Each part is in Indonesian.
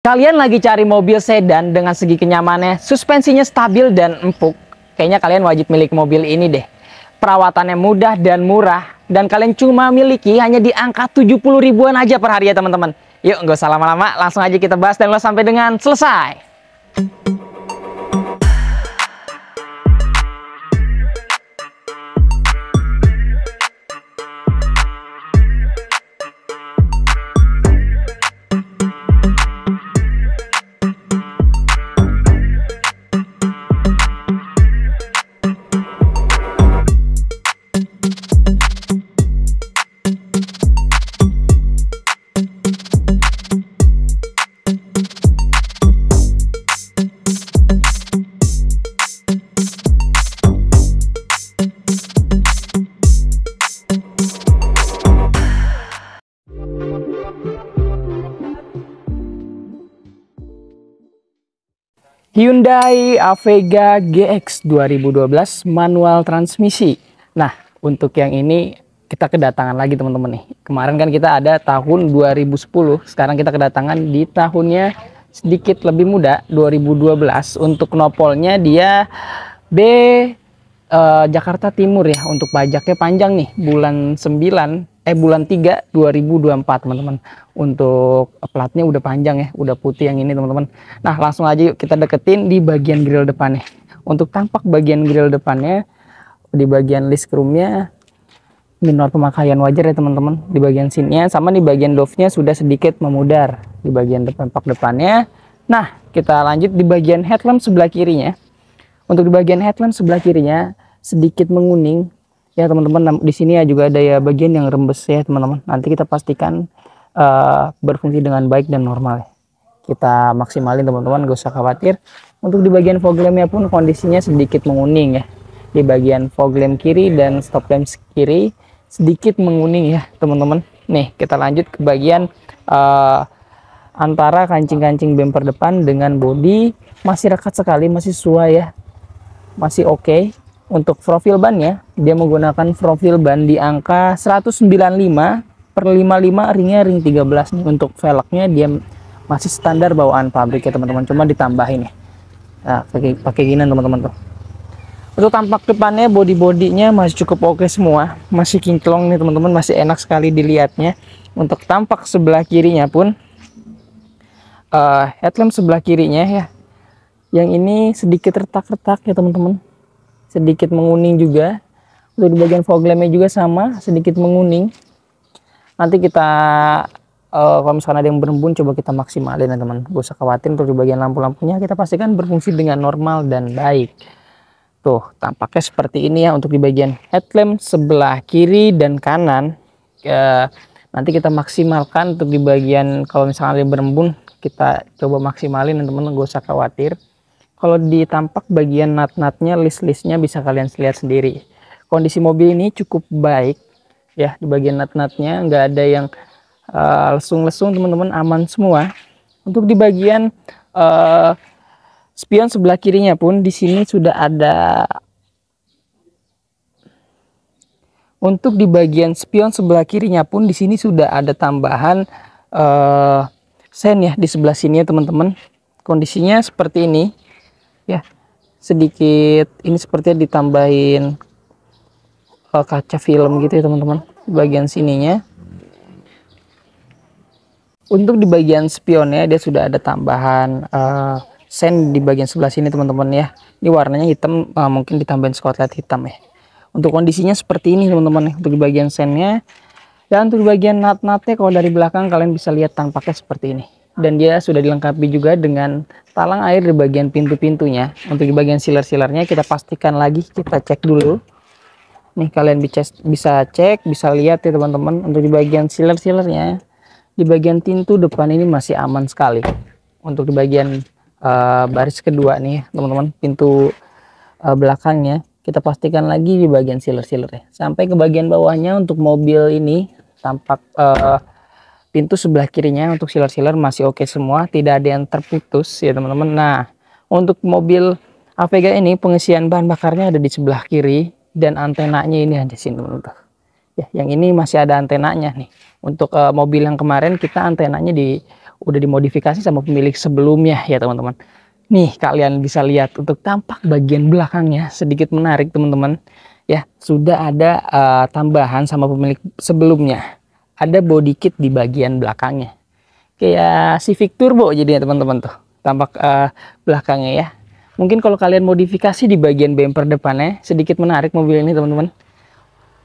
Kalian lagi cari mobil sedan dengan segi kenyamannya, suspensinya stabil dan empuk. Kayaknya kalian wajib milik mobil ini deh. Perawatannya mudah dan murah. Dan kalian cuma miliki hanya di angka 70 ribuan aja per hari ya teman-teman. Yuk nggak usah lama-lama, langsung aja kita bahas dan lo sampai dengan selesai. Hyundai Avega GX 2012 manual transmisi. Nah, untuk yang ini kita kedatangan lagi teman-teman nih. Kemarin kan kita ada tahun 2010, sekarang kita kedatangan di tahunnya sedikit lebih muda 2012 untuk nopolnya dia B eh, Jakarta Timur ya untuk pajaknya panjang nih bulan 9 eh bulan 3 2024 teman-teman. Untuk platnya udah panjang ya, udah putih yang ini teman-teman. Nah, langsung aja yuk kita deketin di bagian grill depannya. Untuk tampak bagian grill depannya di bagian list krumnya minor pemakaian wajar ya teman-teman di bagian sininya sama di bagian love sudah sedikit memudar di bagian depan pak depannya nah kita lanjut di bagian headlamp sebelah kirinya untuk di bagian headlamp sebelah kirinya sedikit menguning ya teman-teman di sini ya juga ada ya bagian yang rembes ya teman-teman nanti kita pastikan uh, berfungsi dengan baik dan normal ya. kita maksimalin teman-teman gak usah khawatir untuk di bagian fog lampnya pun kondisinya sedikit menguning ya di bagian fog lamp kiri dan stop lamp kiri sedikit menguning ya teman-teman nih kita lanjut ke bagian uh, antara kancing-kancing bumper depan dengan bodi masih rekat sekali masih sesuai ya masih oke okay untuk profil ban ya, dia menggunakan profil ban di angka 195 per 55 ringnya ring 13 nih untuk velgnya dia masih standar bawaan pabrik ya teman-teman cuma ditambahin ya nah, pakai pakai gini teman-teman tuh untuk tampak depannya body bodinya masih cukup oke semua masih kinclong nih teman-teman masih enak sekali dilihatnya untuk tampak sebelah kirinya pun uh, headlamp sebelah kirinya ya yang ini sedikit retak-retak ya teman-teman sedikit menguning juga untuk di bagian foglamnya juga sama sedikit menguning nanti kita uh, kalau misalnya ada yang berembun coba kita maksimalin ya teman gak usah khawatir untuk di bagian lampu-lampunya kita pastikan berfungsi dengan normal dan baik tuh tampaknya seperti ini ya untuk di bagian headlamp sebelah kiri dan kanan uh, nanti kita maksimalkan untuk di bagian kalau misalnya ada yang berembun kita coba maksimalin teman-teman ya, gak usah khawatir kalau ditampak bagian nat-natnya, list-listnya bisa kalian lihat sendiri. Kondisi mobil ini cukup baik ya di bagian nat-natnya, nggak ada yang eh, lesung-lesung teman-teman aman semua. Untuk di bagian uh, spion sebelah kirinya pun di sini sudah ada untuk di bagian spion sebelah kirinya pun di sini sudah ada tambahan uh, sen ya di sebelah sini ya teman-teman. Kondisinya seperti ini ya sedikit ini sepertinya ditambahin uh, kaca film gitu ya teman-teman bagian sininya untuk di bagian spionnya dia sudah ada tambahan uh, sen di bagian sebelah sini teman-teman ya ini warnanya hitam uh, mungkin ditambahin skotlet hitam ya untuk kondisinya seperti ini teman-teman ya. untuk di bagian sennya dan untuk di bagian nat-natnya kalau dari belakang kalian bisa lihat tampaknya seperti ini dan dia sudah dilengkapi juga dengan talang air di bagian pintu-pintunya. Untuk di bagian siler-silernya kita pastikan lagi, kita cek dulu. Nih kalian bisa bisa cek, bisa lihat ya teman-teman. Untuk di bagian siler-silernya, di bagian pintu depan ini masih aman sekali. Untuk di bagian uh, baris kedua nih teman-teman, pintu uh, belakangnya kita pastikan lagi di bagian siler-silernya. Sampai ke bagian bawahnya untuk mobil ini tampak uh, pintu sebelah kirinya untuk siler-siler masih oke okay semua tidak ada yang terputus ya teman-teman nah untuk mobil Avega ini pengisian bahan bakarnya ada di sebelah kiri dan antenanya ini ada sini teman-teman ya yang ini masih ada antenanya nih untuk uh, mobil yang kemarin kita antenanya di udah dimodifikasi sama pemilik sebelumnya ya teman-teman nih kalian bisa lihat untuk tampak bagian belakangnya sedikit menarik teman-teman ya sudah ada uh, tambahan sama pemilik sebelumnya ada body kit di bagian belakangnya. Kayak Civic Turbo jadinya teman-teman tuh. Tampak uh, belakangnya ya. Mungkin kalau kalian modifikasi di bagian bumper depannya, sedikit menarik mobil ini teman-teman.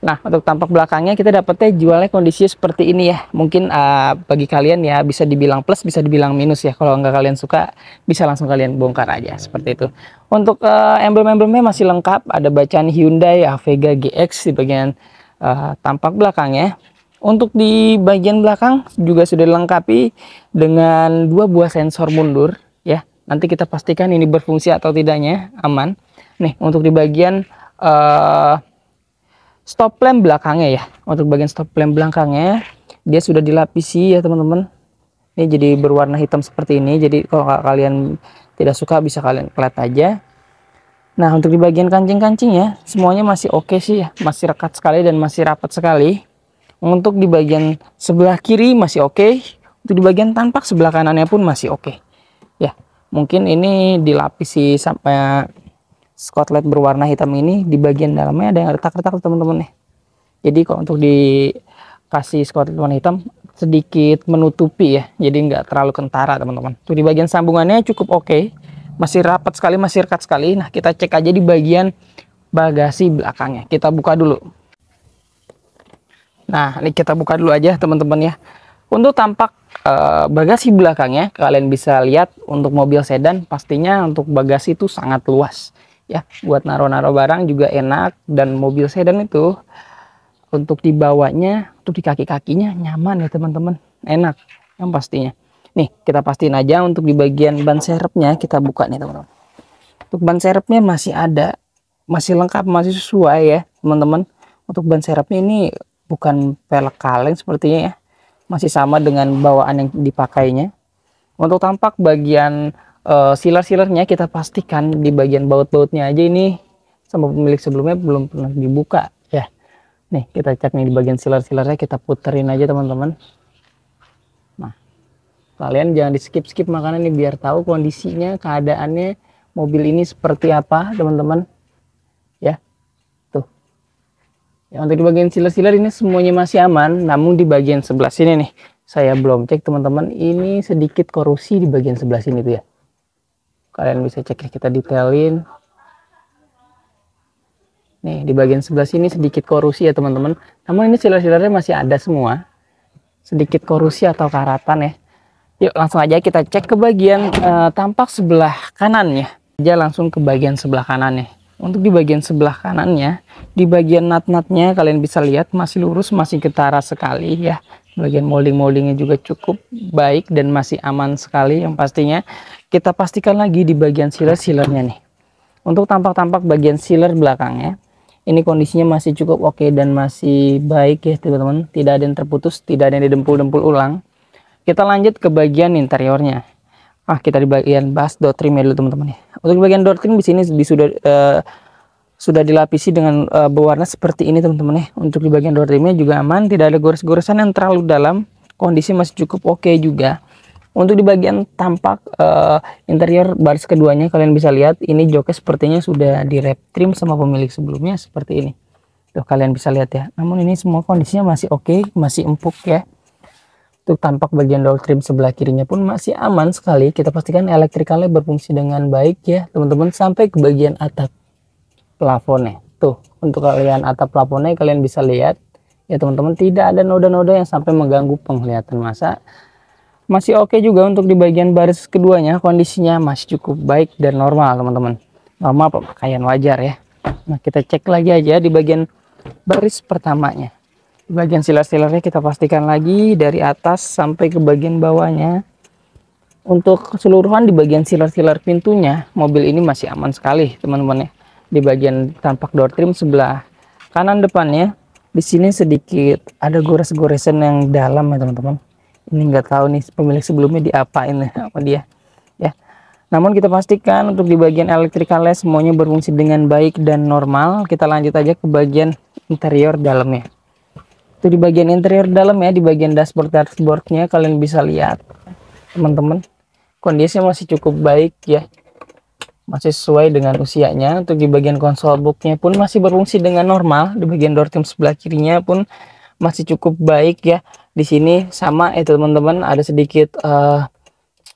Nah, untuk tampak belakangnya kita dapatnya jualnya kondisi seperti ini ya. Mungkin uh, bagi kalian ya bisa dibilang plus, bisa dibilang minus ya. Kalau nggak kalian suka, bisa langsung kalian bongkar aja seperti itu. Untuk uh, eh, emblem-emblemnya masih lengkap. Ada bacaan Hyundai Avega GX di bagian uh, tampak belakangnya. Untuk di bagian belakang juga sudah dilengkapi dengan dua buah sensor mundur ya. Nanti kita pastikan ini berfungsi atau tidaknya aman. Nih, untuk di bagian uh, stop lamp belakangnya ya. Untuk bagian stop lamp belakangnya dia sudah dilapisi ya, teman-teman. Ini jadi berwarna hitam seperti ini. Jadi kalau kalian tidak suka bisa kalian pelet aja. Nah, untuk di bagian kancing-kancingnya semuanya masih oke okay sih ya. Masih rekat sekali dan masih rapat sekali. Untuk di bagian sebelah kiri masih oke. Okay. Untuk di bagian tampak sebelah kanannya pun masih oke. Okay. Ya, mungkin ini dilapisi sampai eh, skotlet berwarna hitam ini di bagian dalamnya ada yang retak-retak teman-teman nih. Jadi kalau untuk dikasih skotlet warna hitam sedikit menutupi ya. Jadi nggak terlalu kentara teman-teman. Untuk di bagian sambungannya cukup oke. Okay. Masih rapat sekali, masih rekat sekali. Nah, kita cek aja di bagian bagasi belakangnya. Kita buka dulu. Nah, ini kita buka dulu aja teman-teman ya. Untuk tampak e, bagasi belakangnya, kalian bisa lihat untuk mobil sedan pastinya untuk bagasi itu sangat luas. Ya, buat naro-naro barang juga enak dan mobil sedan itu untuk dibawanya, untuk di kaki-kakinya nyaman ya teman-teman. Enak yang pastinya. Nih, kita pastiin aja untuk di bagian ban serepnya kita buka nih teman-teman. Untuk ban serepnya masih ada, masih lengkap, masih sesuai ya teman-teman. Untuk ban serepnya ini bukan pelek kaleng sepertinya ya masih sama dengan bawaan yang dipakainya untuk tampak bagian uh, siler-silernya kita pastikan di bagian baut-bautnya aja ini sama pemilik sebelumnya belum pernah dibuka ya nih kita cek nih di bagian siler-silernya kita puterin aja teman-teman nah kalian jangan di skip-skip makanan nih biar tahu kondisinya keadaannya mobil ini seperti apa teman-teman Ya, untuk di bagian siler-siler ini semuanya masih aman, namun di bagian sebelah sini nih, saya belum cek teman-teman, ini sedikit korosi di bagian sebelah sini tuh ya. Kalian bisa cek kita detailin. Nih, di bagian sebelah sini sedikit korosi ya teman-teman. Namun ini siler-silernya masih ada semua. Sedikit korosi atau karatan ya. Yuk langsung aja kita cek ke bagian uh, tampak sebelah kanannya. Aja langsung ke bagian sebelah kanannya untuk di bagian sebelah kanannya di bagian nat-natnya kalian bisa lihat masih lurus masih ketara sekali ya bagian molding-moldingnya juga cukup baik dan masih aman sekali yang pastinya kita pastikan lagi di bagian sealer-sealernya nih untuk tampak-tampak bagian sealer belakangnya ini kondisinya masih cukup oke dan masih baik ya teman-teman tidak ada yang terputus tidak ada yang didempul-dempul ulang kita lanjut ke bagian interiornya ah kita di bagian bahas dotrim ya dulu teman-teman ya. Untuk bagian trim di sini sudah eh, sudah dilapisi dengan uh, berwarna seperti ini teman-teman ya. Untuk di bagian trimnya juga aman, tidak ada gores-goresan yang terlalu dalam, kondisi masih cukup oke okay juga. Untuk di bagian tampak uh, interior baris keduanya kalian bisa lihat ini joknya sepertinya sudah direp trim sama pemilik sebelumnya seperti ini. Tuh kalian bisa lihat ya. Namun ini semua kondisinya masih oke, okay, masih empuk ya. Untuk tampak bagian door trim sebelah kirinya pun masih aman sekali. Kita pastikan elektrikalnya berfungsi dengan baik ya teman-teman sampai ke bagian atap plafonnya. Tuh untuk kalian atap plafonnya kalian bisa lihat ya teman-teman tidak ada noda-noda yang sampai mengganggu penglihatan masa. Masih oke juga untuk di bagian baris keduanya kondisinya masih cukup baik dan normal teman-teman. Normal pakaian wajar ya. Nah kita cek lagi aja di bagian baris pertamanya bagian silar-silarnya kita pastikan lagi dari atas sampai ke bagian bawahnya untuk keseluruhan di bagian silar-silar pintunya mobil ini masih aman sekali teman-teman ya di bagian tampak door trim sebelah kanan depannya di sini sedikit ada gores-goresan yang dalam ya teman-teman ini nggak tahu nih pemilik sebelumnya diapain ya apa dia ya namun kita pastikan untuk di bagian elektrikalnya semuanya berfungsi dengan baik dan normal kita lanjut aja ke bagian interior dalamnya itu di bagian interior dalam ya di bagian dashboard dashboardnya kalian bisa lihat teman-teman kondisinya masih cukup baik ya masih sesuai dengan usianya untuk di bagian konsol booknya pun masih berfungsi dengan normal di bagian door trim sebelah kirinya pun masih cukup baik ya di sini sama ya teman-teman ada sedikit uh,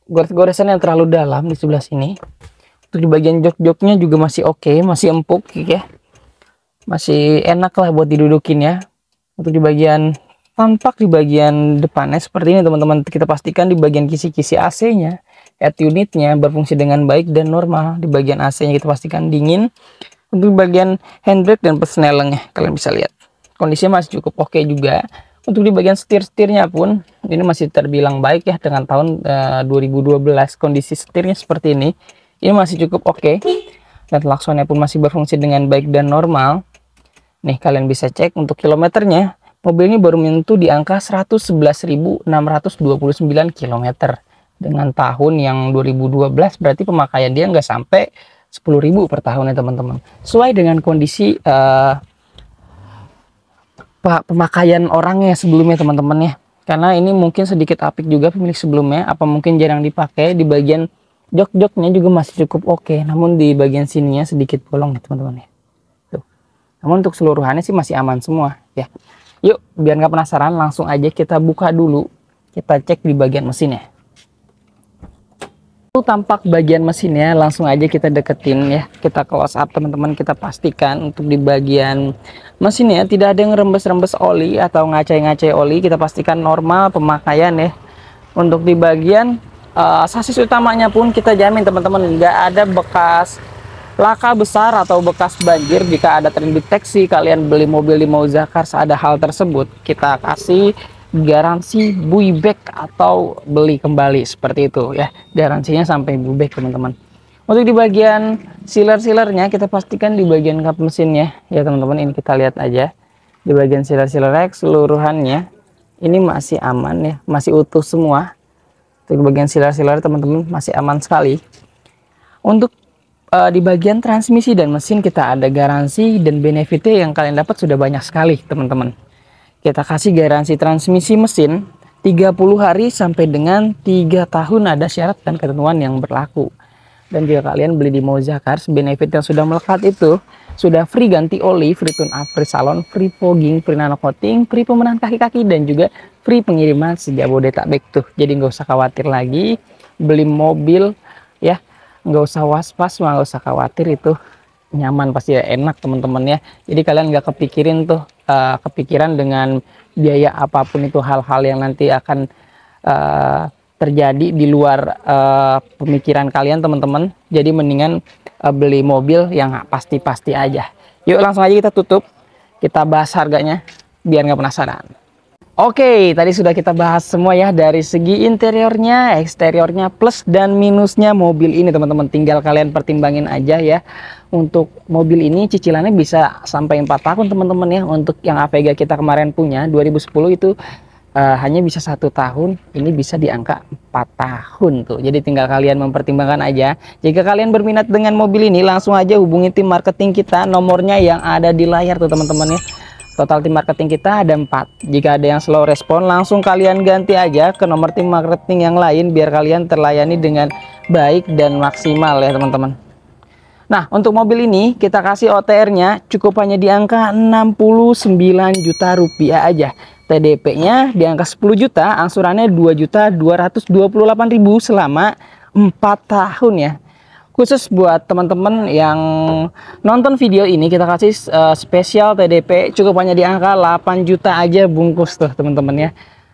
gores-goresan yang terlalu dalam di sebelah sini untuk di bagian jok-joknya juga masih oke okay, masih empuk ya masih enak lah buat didudukin ya untuk di bagian tampak di bagian depannya seperti ini teman-teman kita pastikan di bagian kisi-kisi AC nya at unitnya berfungsi dengan baik dan normal di bagian AC nya kita pastikan dingin untuk di bagian handbrake dan persnelengnya kalian bisa lihat kondisinya masih cukup oke okay juga untuk di bagian setir-setirnya pun ini masih terbilang baik ya dengan tahun uh, eh, 2012 kondisi setirnya seperti ini ini masih cukup oke okay. dan laksonnya pun masih berfungsi dengan baik dan normal Nih kalian bisa cek untuk kilometernya, mobil ini baru menyentuh di angka 111.629 km dengan tahun yang 2012 berarti pemakaian dia nggak sampai 10.000 per tahun ya teman-teman. Sesuai dengan kondisi uh, pemakaian orangnya sebelumnya teman-teman ya. Karena ini mungkin sedikit apik juga pemilik sebelumnya, apa mungkin jarang dipakai di bagian jok-joknya juga masih cukup oke, okay, namun di bagian sininya sedikit bolong ya teman-teman ya. Namun untuk seluruhannya sih masih aman semua ya. Yuk, biar nggak penasaran, langsung aja kita buka dulu. Kita cek di bagian mesinnya. Itu tampak bagian mesinnya, langsung aja kita deketin ya. Kita close up teman-teman, kita pastikan untuk di bagian mesinnya tidak ada yang rembes-rembes oli atau ngacai-ngacai oli. Kita pastikan normal pemakaian ya. Untuk di bagian uh, sasis utamanya pun kita jamin teman-teman nggak ada bekas Laka besar atau bekas banjir jika ada terdeteksi kalian beli mobil di zakar ada hal tersebut, kita kasih garansi buyback atau beli kembali seperti itu ya. Garansinya sampai buyback teman-teman. Untuk di bagian sealer-sealernya kita pastikan di bagian kap mesinnya ya teman-teman ini kita lihat aja. Di bagian sealer-sealernya seluruhannya ini masih aman ya, masih utuh semua. Untuk bagian sealer-sealer teman-teman masih aman sekali. Untuk uh, di bagian transmisi dan mesin kita ada garansi dan benefitnya yang kalian dapat sudah banyak sekali teman-teman. Kita kasih garansi transmisi mesin 30 hari sampai dengan 3 tahun ada syarat dan ketentuan yang berlaku. Dan jika kalian beli di Moza Cars, benefit yang sudah melekat itu sudah free ganti oli, free tune up, free salon, free fogging, free nano coating, free pemenahan kaki-kaki dan juga free pengiriman sejak Bodetabek tuh. Jadi nggak usah khawatir lagi beli mobil ya nggak usah was-was nggak usah khawatir itu nyaman pasti ya, enak teman-teman ya jadi kalian nggak kepikirin tuh uh, kepikiran dengan biaya apapun itu hal-hal yang nanti akan uh, terjadi di luar uh, pemikiran kalian teman-teman jadi mendingan uh, beli mobil yang pasti-pasti aja yuk langsung aja kita tutup kita bahas harganya biar nggak penasaran Oke, tadi sudah kita bahas semua ya dari segi interiornya, eksteriornya, plus dan minusnya mobil ini teman-teman. Tinggal kalian pertimbangin aja ya. Untuk mobil ini cicilannya bisa sampai 4 tahun teman-teman ya. Untuk yang Avega kita kemarin punya 2010 itu uh, hanya bisa satu tahun, ini bisa di angka 4 tahun tuh. Jadi tinggal kalian mempertimbangkan aja. Jika kalian berminat dengan mobil ini, langsung aja hubungi tim marketing kita nomornya yang ada di layar tuh teman-teman ya Total tim marketing kita ada empat. Jika ada yang slow respon, langsung kalian ganti aja ke nomor tim marketing yang lain biar kalian terlayani dengan baik dan maksimal ya teman-teman. Nah, untuk mobil ini kita kasih OTR-nya cukup hanya di angka 69 juta rupiah aja. TDP-nya di angka 10 juta, angsurannya 2 juta 228 ribu selama 4 tahun ya khusus buat teman-teman yang nonton video ini kita kasih uh, spesial TDP cukup hanya di angka 8 juta aja bungkus tuh teman-teman ya.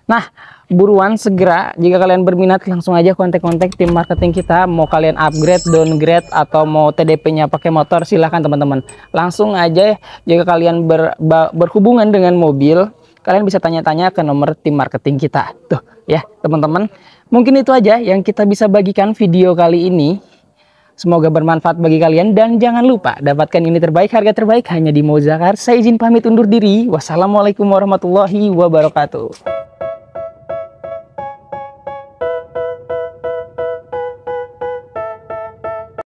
Nah, buruan segera jika kalian berminat langsung aja kontak-kontak tim marketing kita mau kalian upgrade, downgrade atau mau TDP-nya pakai motor silahkan teman-teman. Langsung aja jika kalian ber, berhubungan dengan mobil kalian bisa tanya-tanya ke nomor tim marketing kita. Tuh ya teman-teman. Mungkin itu aja yang kita bisa bagikan video kali ini. Semoga bermanfaat bagi kalian dan jangan lupa dapatkan ini terbaik harga terbaik hanya di Mozakar. Saya izin pamit undur diri. Wassalamualaikum warahmatullahi wabarakatuh.